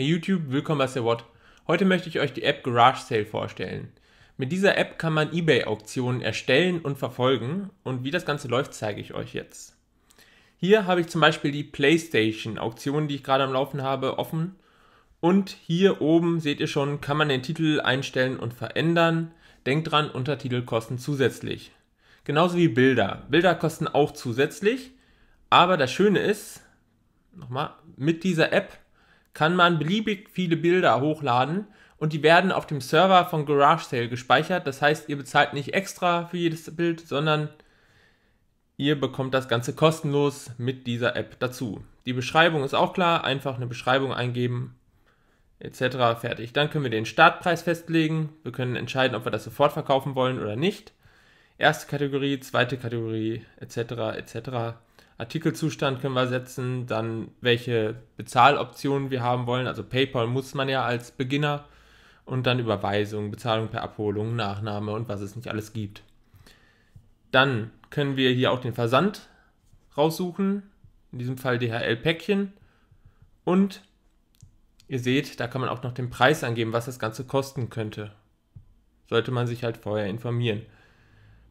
Hey YouTube, willkommen bei Sir Heute möchte ich euch die App Garage Sale vorstellen. Mit dieser App kann man eBay-Auktionen erstellen und verfolgen und wie das Ganze läuft, zeige ich euch jetzt. Hier habe ich zum Beispiel die PlayStation-Auktion, die ich gerade am Laufen habe, offen. Und hier oben seht ihr schon, kann man den Titel einstellen und verändern. Denkt dran, Untertitel kosten zusätzlich. Genauso wie Bilder. Bilder kosten auch zusätzlich. Aber das Schöne ist, nochmal, mit dieser App kann man beliebig viele Bilder hochladen und die werden auf dem Server von GarageSale gespeichert. Das heißt, ihr bezahlt nicht extra für jedes Bild, sondern ihr bekommt das Ganze kostenlos mit dieser App dazu. Die Beschreibung ist auch klar, einfach eine Beschreibung eingeben etc. fertig. Dann können wir den Startpreis festlegen. Wir können entscheiden, ob wir das sofort verkaufen wollen oder nicht. Erste Kategorie, zweite Kategorie etc. etc. Artikelzustand können wir setzen, dann welche Bezahloptionen wir haben wollen. Also PayPal muss man ja als Beginner und dann Überweisung, Bezahlung per Abholung, Nachname und was es nicht alles gibt. Dann können wir hier auch den Versand raussuchen, in diesem Fall DHL-Päckchen. Und ihr seht, da kann man auch noch den Preis angeben, was das Ganze kosten könnte. Sollte man sich halt vorher informieren.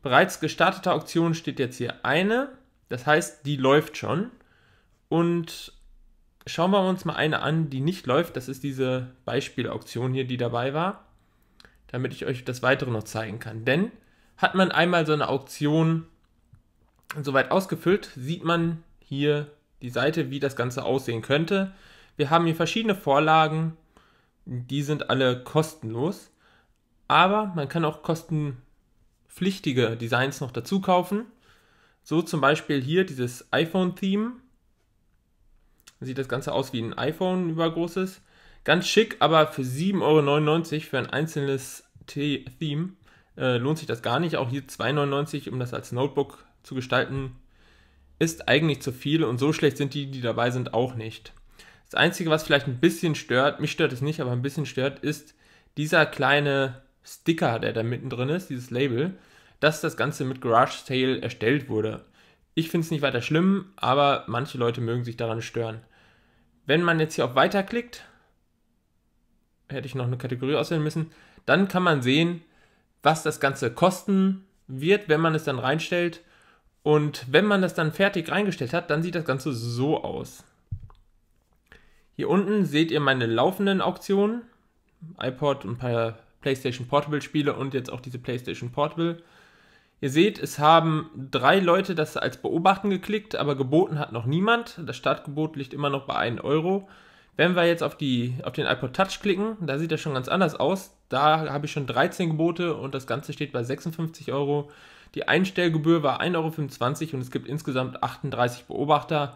Bereits gestarteter Auktion steht jetzt hier eine. Das heißt, die läuft schon. Und schauen wir uns mal eine an, die nicht läuft. Das ist diese Beispielauktion hier, die dabei war, damit ich euch das weitere noch zeigen kann. Denn hat man einmal so eine Auktion soweit ausgefüllt, sieht man hier die Seite, wie das Ganze aussehen könnte. Wir haben hier verschiedene Vorlagen, die sind alle kostenlos, aber man kann auch kostenpflichtige Designs noch dazu kaufen. So zum Beispiel hier dieses iPhone-Theme. Sieht das Ganze aus wie ein iPhone übergroßes. Ganz schick, aber für 7,99 Euro für ein einzelnes The Theme äh, lohnt sich das gar nicht. Auch hier 2,99 Euro, um das als Notebook zu gestalten, ist eigentlich zu viel und so schlecht sind die, die dabei sind, auch nicht. Das Einzige, was vielleicht ein bisschen stört, mich stört es nicht, aber ein bisschen stört, ist dieser kleine Sticker, der da mittendrin ist, dieses Label dass das Ganze mit Garage Sale erstellt wurde. Ich finde es nicht weiter schlimm, aber manche Leute mögen sich daran stören. Wenn man jetzt hier auf Weiter klickt, hätte ich noch eine Kategorie auswählen müssen, dann kann man sehen, was das Ganze kosten wird, wenn man es dann reinstellt. Und wenn man das dann fertig reingestellt hat, dann sieht das Ganze so aus. Hier unten seht ihr meine laufenden Auktionen, iPod und ein paar PlayStation Portable Spiele und jetzt auch diese PlayStation Portable Ihr seht, es haben drei Leute das als Beobachten geklickt, aber geboten hat noch niemand. Das Startgebot liegt immer noch bei 1 Euro. Wenn wir jetzt auf, die, auf den iPod Touch klicken, da sieht das schon ganz anders aus. Da habe ich schon 13 Gebote und das Ganze steht bei 56 Euro. Die Einstellgebühr war 1,25 Euro und es gibt insgesamt 38 Beobachter.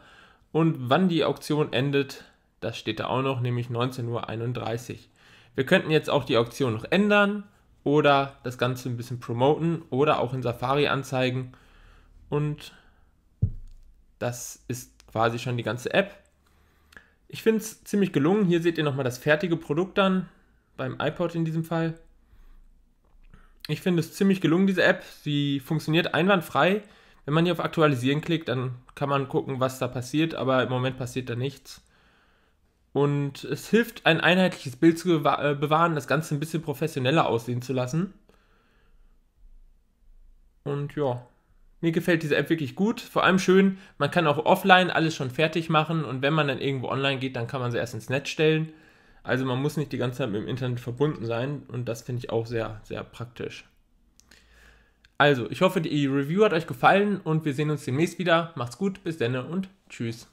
Und wann die Auktion endet, das steht da auch noch, nämlich 19.31 Uhr. Wir könnten jetzt auch die Auktion noch ändern oder das Ganze ein bisschen promoten oder auch in Safari anzeigen. Und das ist quasi schon die ganze App. Ich finde es ziemlich gelungen. Hier seht ihr nochmal das fertige Produkt dann, beim iPod in diesem Fall. Ich finde es ziemlich gelungen, diese App. Sie funktioniert einwandfrei. Wenn man hier auf Aktualisieren klickt, dann kann man gucken, was da passiert, aber im Moment passiert da nichts. Und es hilft, ein einheitliches Bild zu äh, bewahren, das Ganze ein bisschen professioneller aussehen zu lassen. Und ja, mir gefällt diese App wirklich gut. Vor allem schön, man kann auch offline alles schon fertig machen und wenn man dann irgendwo online geht, dann kann man sie erst ins Netz stellen. Also man muss nicht die ganze Zeit mit dem Internet verbunden sein und das finde ich auch sehr, sehr praktisch. Also, ich hoffe, die Review hat euch gefallen und wir sehen uns demnächst wieder. Macht's gut, bis dann und tschüss.